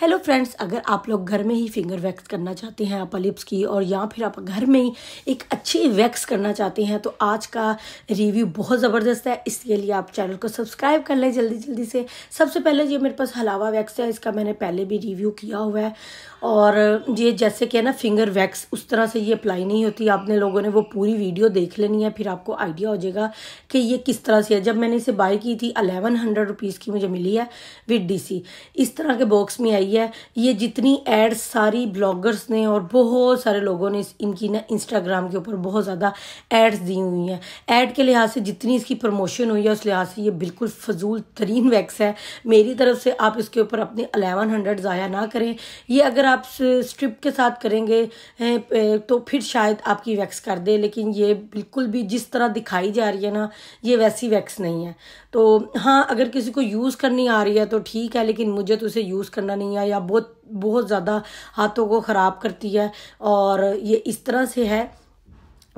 hello friends अगर आप लोग घर में ही फिंगर वैक्स करना चाहते हैं आप लिप्स की और या फिर आप घर में ही एक अच्छी वैक्स करना चाहते हैं तो आज का रिव्यू बहुत ज़बरदस्त है इसके लिए आप चैनल को सब्सक्राइब कर लें जल्दी जल्दी से सबसे पहले ये मेरे पास हलावा वैक्स है इसका मैंने पहले भी रिव्यू किया हुआ है और ये जैसे कि है ना फिंगर वैक्स उस तरह से ये अप्लाई नहीं होती आपने लोगों ने वो पूरी वीडियो देख लेनी है फिर आपको आइडिया हो जाएगा कि ये किस तरह से है जब मैंने इसे बाई की थी अलेवन हंड्रेड रुपीज़ की मुझे मिली है विद डी इस तरह के बॉक्स में आई आई है ये जितनी एड्स सारी ब्लॉगर्स ने और बहुत सारे लोगों ने इनकी ना इंस्टाग्राम के ऊपर बहुत ज़्यादा एड्स दी हुई हैं ऐड के लिहाज से जितनी इसकी प्रमोशन हुई है उस लिहाज से ये बिल्कुल फजूल तरीन वैक्स है मेरी तरफ से आप इसके ऊपर अपने अलेवन हंड्रेड ज़ाया ना करें ये अगर आप स्ट्रिप के साथ करेंगे तो फिर शायद आपकी वैक्स कर दे लेकिन ये बिल्कुल भी जिस तरह दिखाई जा रही है ना ये वैसी वैक्स नहीं है तो हाँ अगर किसी को यूज़ करनी आ रही है तो ठीक है लेकिन मुझे तो उसे यूज़ करना नहीं है या बहुत बहुत ज़्यादा हाथों को ख़राब करती है और ये इस तरह से है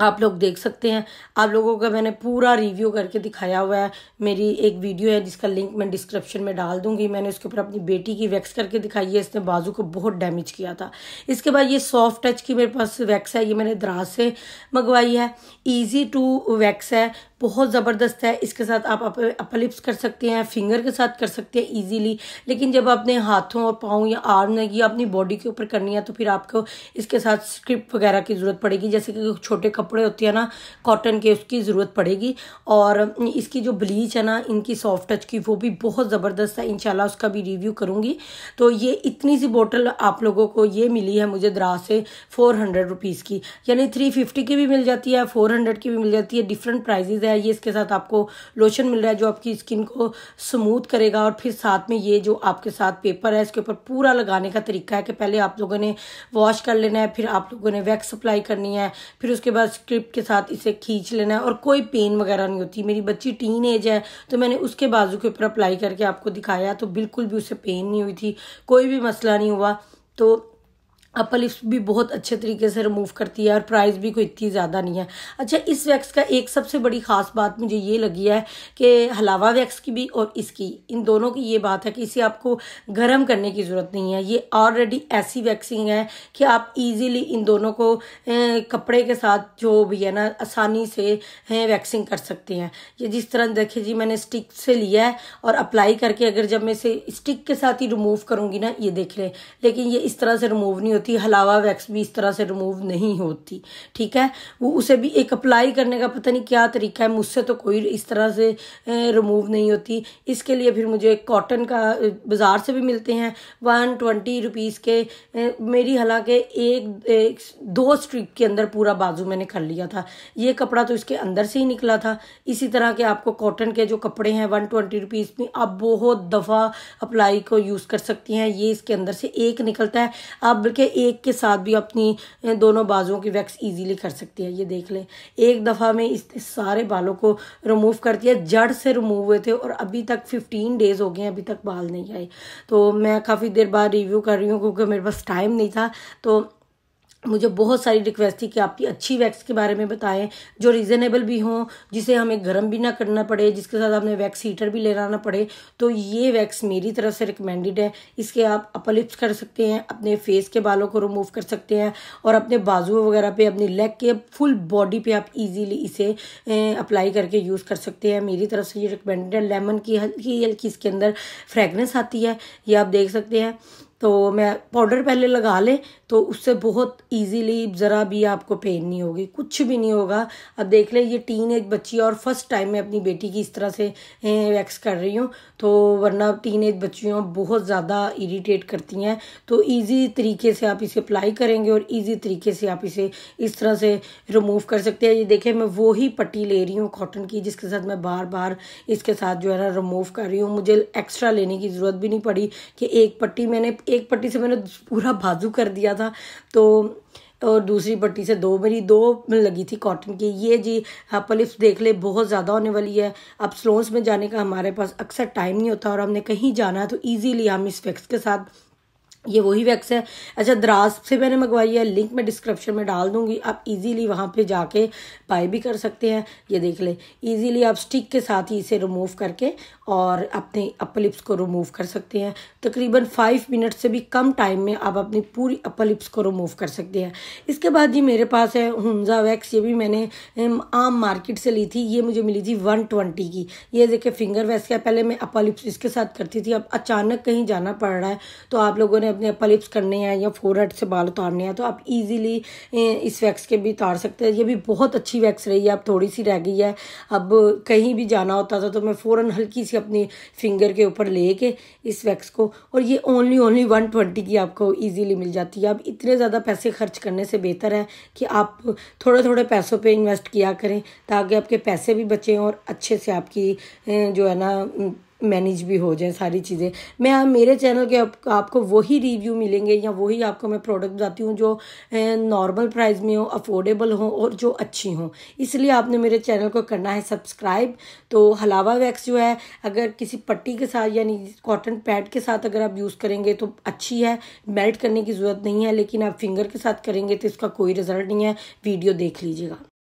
आप लोग देख सकते हैं आप लोगों का मैंने पूरा रिव्यू करके दिखाया हुआ है मेरी एक वीडियो है जिसका लिंक मैं डिस्क्रिप्शन में डाल दूंगी मैंने उसके ऊपर अपनी बेटी की वैक्स करके दिखाई है इसने बाजू को बहुत डैमेज किया था इसके बाद ये सॉफ्ट टच की मेरे पास वैक्स है ये मैंने द्रास से मंगवाई है ईजी टू वैक्स है बहुत ज़बरदस्त है इसके साथ आप अपर लिप्स कर सकते हैं फिंगर के साथ कर सकते हैं इजीली लेकिन जब आपने हाथों और पाँव या आर्म या अपनी बॉडी के ऊपर करनी है तो फिर आपको इसके साथ स्क्रिप वगैरह की ज़रूरत पड़ेगी जैसे कि छोटे कपड़े होते हैं ना कॉटन के उसकी ज़रूरत पड़ेगी और इसकी जो ब्लीच है ना इनकी सॉफ्ट टच की वो भी बहुत ज़बरदस्त है इन उसका भी रिव्यू करूँगी तो ये इतनी सी बॉटल आप लोगों को ये मिली है मुझे दराज से फोर हंड्रेड रुपीज़ की यानी थ्री फिफ्टी की भी मिल जाती है फोर हंड्रेड की भी मिल जाती है डिफरेंट प्राइजेज़ रहा है ये इसके साथ आपको लोशन मिल रहा है जो आपकी स्किन को स्मूथ करेगा और फिर साथ में ये जो आपके साथ पेपर है इसके ऊपर पूरा लगाने का तरीका है कि पहले आप लोगों ने वॉश कर लेना है फिर आप लोगों ने वैक्स अप्लाई करनी है फिर उसके बाद स्क्रिप्ट के साथ इसे खींच लेना है और कोई पेन वगैरह नहीं होती मेरी बच्ची टीन एज है तो मैंने उसके बाजू के ऊपर अप्लाई करके आपको दिखाया तो बिल्कुल भी उसे पेन नहीं हुई थी कोई भी मसला नहीं हुआ तो अपर लिप्स भी बहुत अच्छे तरीके से रिमूव करती है और प्राइस भी कोई इतनी ज़्यादा नहीं है अच्छा इस वैक्स का एक सबसे बड़ी ख़ास बात मुझे ये लगी है कि हलावा वैक्स की भी और इसकी इन दोनों की ये बात है कि इसे आपको गर्म करने की ज़रूरत नहीं है ये ऑलरेडी ऐसी वैक्सिंग है कि आप इजीली इन दोनों को ए, कपड़े के साथ जो भी है ना आसानी से वैक्सिंग कर सकते हैं ये जिस तरह देखिए जी मैंने स्टिक से लिया है और अप्लाई करके अगर जब मैं इसे स्टिक के साथ ही रिमूव करूँगी ना ये देख लें लेकिन ये इस तरह से रिमूव नहीं होती होती है हलावा वैक्स भी इस तरह से रिमूव नहीं होती ठीक है वो उसे भी एक अप्लाई करने का पता नहीं क्या तरीका है मुझसे तो कोई इस तरह से रिमूव नहीं होती इसके लिए फिर मुझे कॉटन का बाज़ार से भी मिलते हैं वन ट्वेंटी रुपीज़ के मेरी हालांकि एक, एक दो स्ट्रिप के अंदर पूरा बाजू मैंने कर लिया था ये कपड़ा तो इसके अंदर से ही निकला था इसी तरह के आपको कॉटन के जो कपड़े हैं वन ट्वेंटी रुपीज़ में आप बहुत दफ़ा अप्लाई को यूज़ कर सकती हैं ये इसके अंदर से एक निकलता है अब के एक के साथ भी अपनी दोनों बाजुओं की वैक्स इजीली कर सकती है ये देख लें एक दफ़ा में इस सारे बालों को रिमूव करती है जड़ से रिमूव हुए थे और अभी तक फिफ्टीन डेज़ हो गए हैं अभी तक बाल नहीं आए तो मैं काफ़ी देर बाद रिव्यू कर रही हूँ क्योंकि मेरे पास टाइम नहीं था तो मुझे बहुत सारी रिक्वेस्ट थी कि आपकी अच्छी वैक्स के बारे में बताएं जो रीज़नेबल भी हों जिसे हमें गर्म भी ना करना पड़े जिसके साथ हमें वैक्स हीटर भी लेना ना पड़े तो ये वैक्स मेरी तरफ से रिकमेंडेड है इसके आप अपलिप्स कर सकते हैं अपने फेस के बालों को रिमूव कर सकते हैं और अपने बाजू वगैरह पे अपने लेग के फुल बॉडी पर आप ईजीली इसे अप्लाई करके यूज़ कर सकते हैं मेरी तरफ से ये रिकमेंडेड है लेमन की हल्की हल्की इसके अंदर फ्रेगनेंस आती है ये आप देख सकते हैं तो मैं पाउडर पहले लगा लें तो उससे बहुत इजीली ज़रा भी आपको पेन नहीं होगी कुछ भी नहीं होगा अब देख लें ये टीन एज बच्ची और फर्स्ट टाइम मैं अपनी बेटी की इस तरह से वैक्स कर रही हूँ तो वरना टीन एज बच्चियों बहुत ज़्यादा इरीटेट करती हैं तो ईजी तरीके से आप इसे अप्लाई करेंगे और ईजी तरीके से आप इसे इस तरह से रिमूव कर सकते हैं ये देखें मैं वो ही पट्टी ले रही हूँ कॉटन की जिसके साथ मैं बार बार इसके साथ जो है ना रिमूव कर रही हूँ मुझे एक्स्ट्रा लेने की ज़रूरत भी नहीं पड़ी कि एक पट्टी मैंने एक पट्टी से मैंने पूरा बाजू कर दिया था तो और दूसरी पट्टी से दो मेरी दो लगी थी कॉटन की ये जी पलिप्स देख ले बहुत ज़्यादा होने वाली है अब स्लोन्स में जाने का हमारे पास अक्सर टाइम नहीं होता और हमने कहीं जाना है तो ईजीली हम इस फैक्स के साथ ये वही वैक्स है अच्छा द्रास से मैंने मंगवाई है लिंक मैं डिस्क्रिप्शन में डाल दूंगी आप इजीली वहाँ पे जाके बाय भी कर सकते हैं ये देख ले इजीली आप स्टिक के साथ ही इसे रिमूव करके और अपने अपर लिप्स को रिमूव कर सकते हैं तकरीबन फाइव मिनट से भी कम टाइम में आप अपनी पूरी अपर लिप्स को रिमूव कर सकते हैं इसके बाद जी मेरे पास है हुंजा वैक्स ये भी मैंने आम मार्केट से ली थी ये मुझे मिली थी वन ट्वेंटी की ये देखे फिंगर वैक्स क्या पहले मैं अपर लिप्स इसके साथ करती थी अब अचानक कहीं जाना पड़ रहा है तो आप लोगों ने अपने पलिप्स करने हैं या फोर से बाल उतारने हैं तो आप इजीली इस वैक्स के भी उतार सकते हैं ये भी बहुत अच्छी वैक्स रही है अब थोड़ी सी रह गई है अब कहीं भी जाना होता था तो मैं फ़ौरन हल्की सी अपनी फिंगर के ऊपर ले के इस वैक्स को और ये ओनली ओनली वन ट्वेंटी की आपको ईजीली मिल जाती है अब इतने ज़्यादा पैसे खर्च करने से बेहतर है कि आप थोड़े थोड़े पैसों पर इन्वेस्ट किया करें ताकि आपके पैसे भी बचें और अच्छे से आपकी जो है ना मैनेज भी हो जाए सारी चीज़ें मैं मेरे चैनल के आप, आपको वही रिव्यू मिलेंगे या वही आपको मैं प्रोडक्ट बताती हूँ जो नॉर्मल प्राइस में हो अफोर्डेबल हो और जो अच्छी हो इसलिए आपने मेरे चैनल को करना है सब्सक्राइब तो हलावा वैक्स जो है अगर किसी पट्टी के साथ यानी कॉटन पैड के साथ अगर आप यूज़ करेंगे तो अच्छी है मेल्ट करने की ज़रूरत नहीं है लेकिन आप फिंगर के साथ करेंगे तो इसका कोई रिजल्ट नहीं है वीडियो देख लीजिएगा